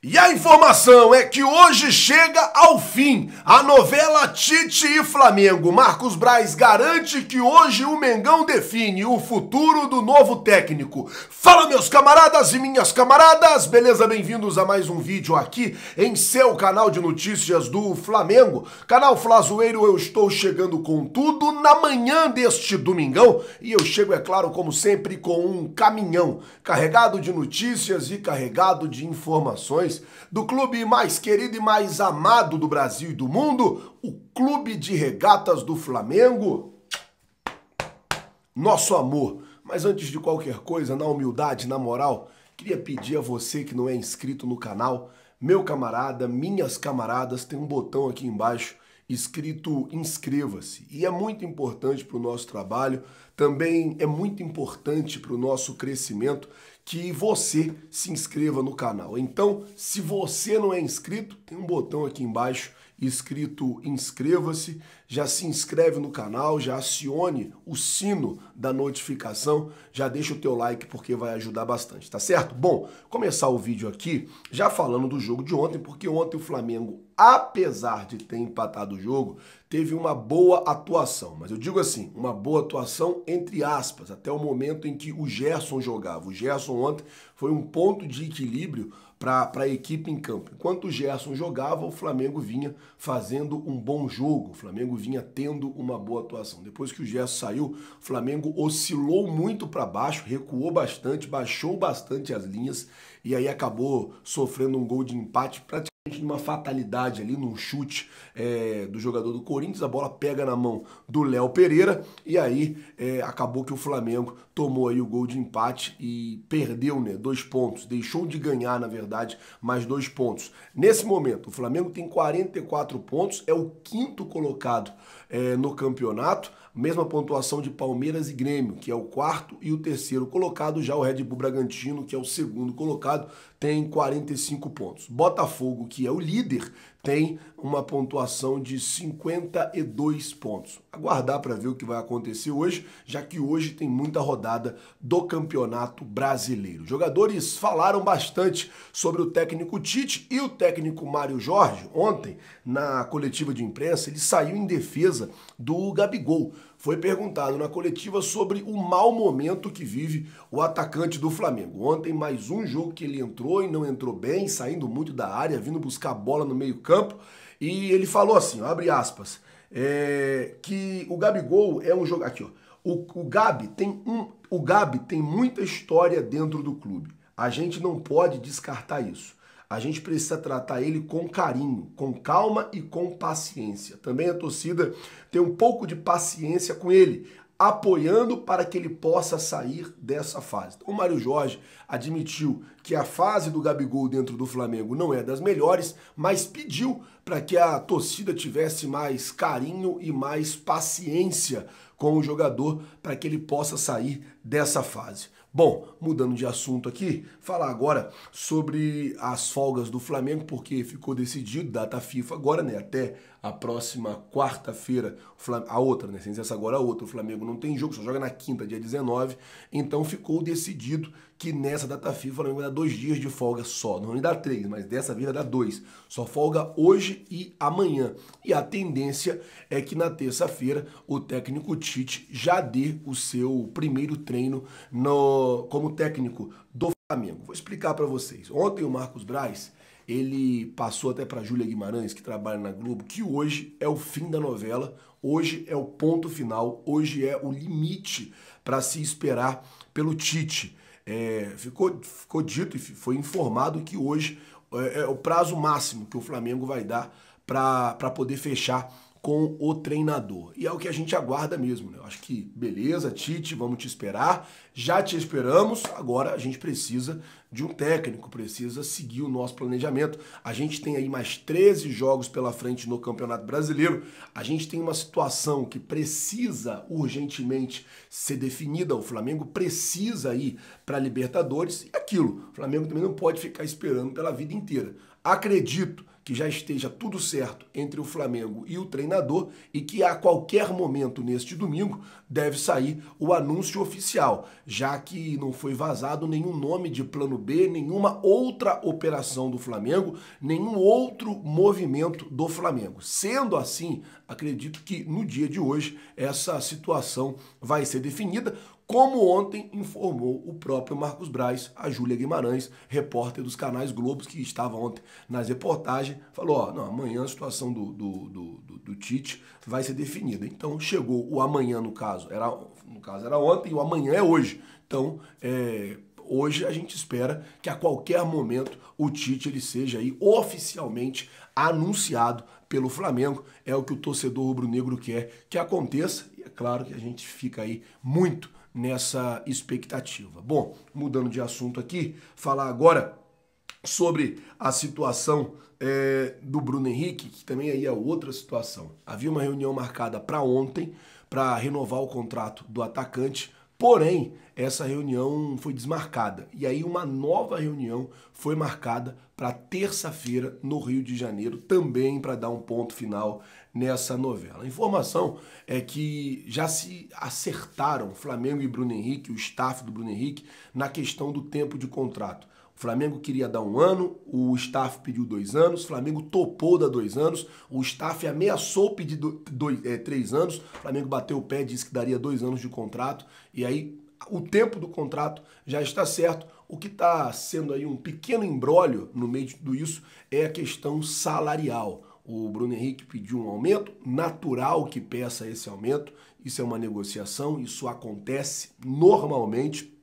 E a informação é que hoje chega ao fim a novela Tite e Flamengo. Marcos Braz garante que hoje o Mengão define o futuro do novo técnico. Fala meus camaradas e minhas camaradas, beleza? Bem-vindos a mais um vídeo aqui em seu canal de notícias do Flamengo. Canal Flazoeiro, eu estou chegando com tudo na manhã deste domingão e eu chego, é claro, como sempre, com um caminhão carregado de notícias e carregado de informações informações do clube mais querido e mais amado do Brasil e do mundo, o Clube de Regatas do Flamengo. Nosso amor. Mas antes de qualquer coisa, na humildade, na moral, queria pedir a você que não é inscrito no canal, meu camarada, minhas camaradas, tem um botão aqui embaixo escrito inscreva-se. E é muito importante para o nosso trabalho, também é muito importante para o nosso crescimento que você se inscreva no canal. Então, se você não é inscrito, tem um botão aqui embaixo escrito inscreva-se, já se inscreve no canal, já acione o sino da notificação, já deixa o teu like porque vai ajudar bastante, tá certo? Bom, começar o vídeo aqui já falando do jogo de ontem, porque ontem o Flamengo, apesar de ter empatado o jogo, teve uma boa atuação, mas eu digo assim, uma boa atuação entre aspas, até o momento em que o Gerson jogava. O Gerson ontem foi um ponto de equilíbrio para a equipe em campo. Enquanto o Gerson jogava, o Flamengo vinha fazendo um bom jogo, o Flamengo vinha tendo uma boa atuação. Depois que o Gerson saiu, o Flamengo oscilou muito para baixo, recuou bastante, baixou bastante as linhas e aí acabou sofrendo um gol de empate praticamente de uma fatalidade ali, num chute é, do jogador do Corinthians, a bola pega na mão do Léo Pereira e aí é, acabou que o Flamengo tomou aí o gol de empate e perdeu, né, dois pontos, deixou de ganhar, na verdade, mais dois pontos. Nesse momento, o Flamengo tem 44 pontos, é o quinto colocado é, no campeonato, mesma pontuação de Palmeiras e Grêmio, que é o quarto e o terceiro colocado, já o Red Bull Bragantino, que é o segundo colocado, tem 45 pontos. Botafogo, que é o líder, tem uma pontuação de 52 pontos. Aguardar para ver o que vai acontecer hoje, já que hoje tem muita rodada do Campeonato Brasileiro. Jogadores falaram bastante sobre o técnico Tite e o técnico Mário Jorge. Ontem, na coletiva de imprensa, ele saiu em defesa do Gabigol foi perguntado na coletiva sobre o mau momento que vive o atacante do Flamengo. Ontem, mais um jogo que ele entrou e não entrou bem, saindo muito da área, vindo buscar bola no meio-campo. E ele falou assim: abre aspas, é, que o Gabigol é um jogador. Aqui, ó. O, o, Gabi tem um, o Gabi tem muita história dentro do clube. A gente não pode descartar isso a gente precisa tratar ele com carinho, com calma e com paciência. Também a torcida tem um pouco de paciência com ele, apoiando para que ele possa sair dessa fase. Então, o Mário Jorge admitiu que a fase do Gabigol dentro do Flamengo não é das melhores, mas pediu para que a torcida tivesse mais carinho e mais paciência com o jogador para que ele possa sair dessa fase. Bom, mudando de assunto aqui, falar agora sobre as folgas do Flamengo, porque ficou decidido, data FIFA agora, né? Até a próxima quarta-feira, a outra, né? Sem essa agora a outra. O Flamengo não tem jogo, só joga na quinta, dia 19. Então ficou decidido que nessa data FIFA o Flamengo dá dois dias de folga só. Normalmente dá três, mas dessa vez dá dois. Só folga hoje e amanhã. E a tendência é que na terça-feira o técnico Tite já dê o seu primeiro treino no, como técnico do Flamengo. Vou explicar para vocês. Ontem o Marcos Braz ele passou até para Júlia Guimarães, que trabalha na Globo, que hoje é o fim da novela, hoje é o ponto final, hoje é o limite para se esperar pelo Tite é, ficou, ficou dito e foi informado que hoje é, é o prazo máximo que o Flamengo vai dar para poder fechar com o treinador. E é o que a gente aguarda mesmo, né? Eu acho que beleza, Tite, vamos te esperar. Já te esperamos, agora a gente precisa de um técnico, precisa seguir o nosso planejamento. A gente tem aí mais 13 jogos pela frente no Campeonato Brasileiro. A gente tem uma situação que precisa urgentemente ser definida. O Flamengo precisa ir para Libertadores e aquilo. O Flamengo também não pode ficar esperando pela vida inteira. Acredito que já esteja tudo certo entre o Flamengo e o treinador e que a qualquer momento neste domingo deve sair o anúncio oficial, já que não foi vazado nenhum nome de plano B, nenhuma outra operação do Flamengo, nenhum outro movimento do Flamengo. Sendo assim, acredito que no dia de hoje essa situação vai ser definida como ontem informou o próprio Marcos Braz, a Júlia Guimarães, repórter dos canais Globos, que estava ontem nas reportagens, falou: ó, não, amanhã a situação do, do, do, do, do Tite vai ser definida. Então chegou o amanhã, no caso, era, no caso era ontem, e o amanhã é hoje. Então, é, hoje a gente espera que a qualquer momento o Tite ele seja aí oficialmente anunciado pelo Flamengo. É o que o torcedor rubro-negro quer que aconteça. E é claro que a gente fica aí muito nessa expectativa. Bom, mudando de assunto aqui, falar agora sobre a situação é, do Bruno Henrique, que também aí é outra situação. Havia uma reunião marcada para ontem para renovar o contrato do atacante, porém essa reunião foi desmarcada. E aí uma nova reunião foi marcada para terça-feira no Rio de Janeiro, também para dar um ponto final nessa novela. A informação é que já se acertaram Flamengo e Bruno Henrique, o staff do Bruno Henrique, na questão do tempo de contrato. O Flamengo queria dar um ano, o staff pediu dois anos, o Flamengo topou dar dois anos, o staff ameaçou pedir dois, é, três anos, o Flamengo bateu o pé, disse que daria dois anos de contrato, e aí o tempo do contrato já está certo. O que está sendo aí um pequeno embrólio no meio de tudo isso é a questão salarial. O Bruno Henrique pediu um aumento, natural que peça esse aumento, isso é uma negociação, isso acontece normalmente.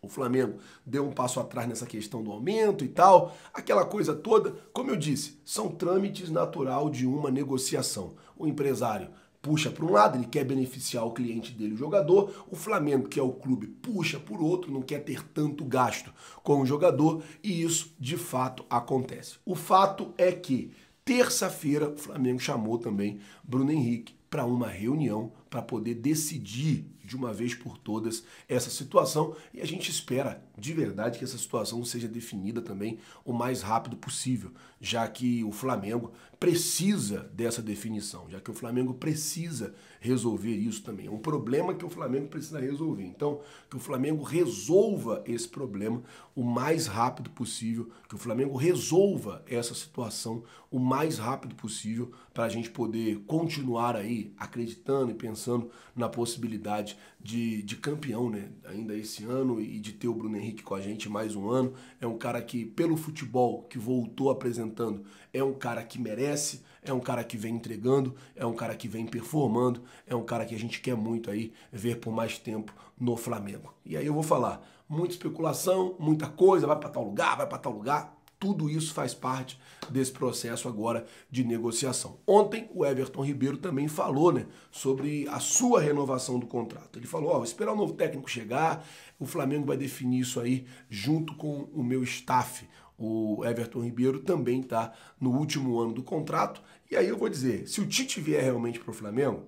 O Flamengo deu um passo atrás nessa questão do aumento e tal, aquela coisa toda, como eu disse, são trâmites natural de uma negociação. O empresário puxa para um lado, ele quer beneficiar o cliente dele, o jogador. O Flamengo, que é o clube, puxa por outro, não quer ter tanto gasto com o jogador e isso de fato acontece. O fato é que terça-feira o Flamengo chamou também Bruno Henrique para uma reunião para poder decidir de uma vez por todas essa situação e a gente espera de verdade que essa situação seja definida também o mais rápido possível, já que o Flamengo precisa dessa definição, já que o Flamengo precisa resolver isso também. É um problema que o Flamengo precisa resolver. Então, que o Flamengo resolva esse problema o mais rápido possível, que o Flamengo resolva essa situação o mais rápido possível para a gente poder continuar aí acreditando e pensando na possibilidade de, de campeão, né? Ainda esse ano e de ter o Bruno Henrique com a gente mais um ano. É um cara que, pelo futebol que voltou apresentando, é um cara que merece, é um cara que vem entregando, é um cara que vem performando, é um cara que a gente quer muito aí ver por mais tempo no Flamengo. E aí eu vou falar, muita especulação, muita coisa, vai para tal lugar, vai para tal lugar tudo isso faz parte desse processo agora de negociação. Ontem o Everton Ribeiro também falou né, sobre a sua renovação do contrato. Ele falou: ó, oh, esperar o novo técnico chegar, o Flamengo vai definir isso aí junto com o meu staff. O Everton Ribeiro também está no último ano do contrato. E aí eu vou dizer: se o Tite vier realmente para o Flamengo,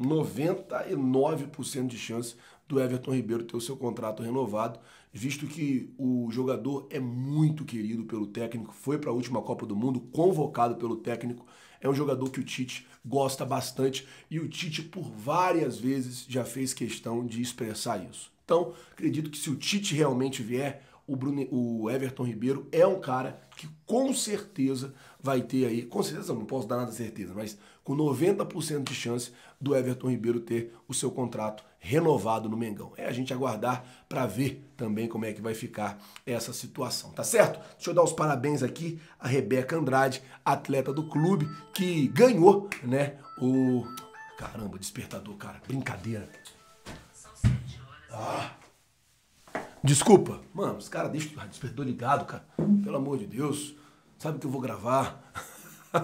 99% de chance do Everton Ribeiro ter o seu contrato renovado, visto que o jogador é muito querido pelo técnico, foi para a última Copa do Mundo, convocado pelo técnico, é um jogador que o Tite gosta bastante e o Tite, por várias vezes, já fez questão de expressar isso. Então, acredito que se o Tite realmente vier, o, Bruno, o, Everton Ribeiro é um cara que com certeza vai ter aí, com certeza não posso dar nada certeza, mas com 90% de chance do Everton Ribeiro ter o seu contrato renovado no Mengão. É a gente aguardar para ver também como é que vai ficar essa situação, tá certo? Deixa eu dar os parabéns aqui a Rebeca Andrade, atleta do clube, que ganhou, né, o... Caramba, despertador, cara, brincadeira. Ah. Desculpa. Mano, os caras deixam o despertador ligado, cara. Pelo amor de Deus. Sabe que eu vou gravar.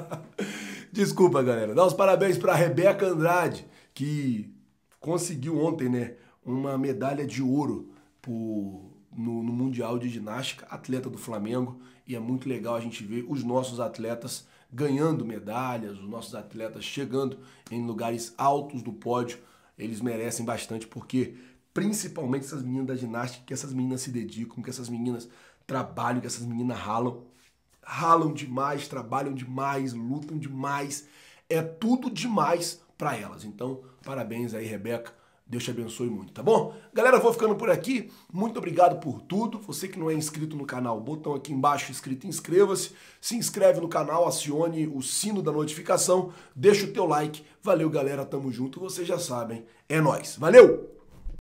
Desculpa, galera. Dá os parabéns para Rebeca Andrade, que conseguiu ontem, né, uma medalha de ouro por, no, no Mundial de Ginástica, atleta do Flamengo, e é muito legal a gente ver os nossos atletas ganhando medalhas, os nossos atletas chegando em lugares altos do pódio. Eles merecem bastante porque principalmente essas meninas da ginástica, que essas meninas se dedicam, que essas meninas trabalham, que essas meninas ralam ralam demais, trabalham demais, lutam demais. É tudo demais para elas. Então, parabéns aí, Rebeca. Deus te abençoe muito, tá bom? Galera, vou ficando por aqui. Muito obrigado por tudo. Você que não é inscrito no canal, botão aqui embaixo escrito inscreva-se. Se inscreve no canal, acione o sino da notificação, deixa o teu like. Valeu, galera, tamo junto. Vocês já sabem. É nós. Valeu.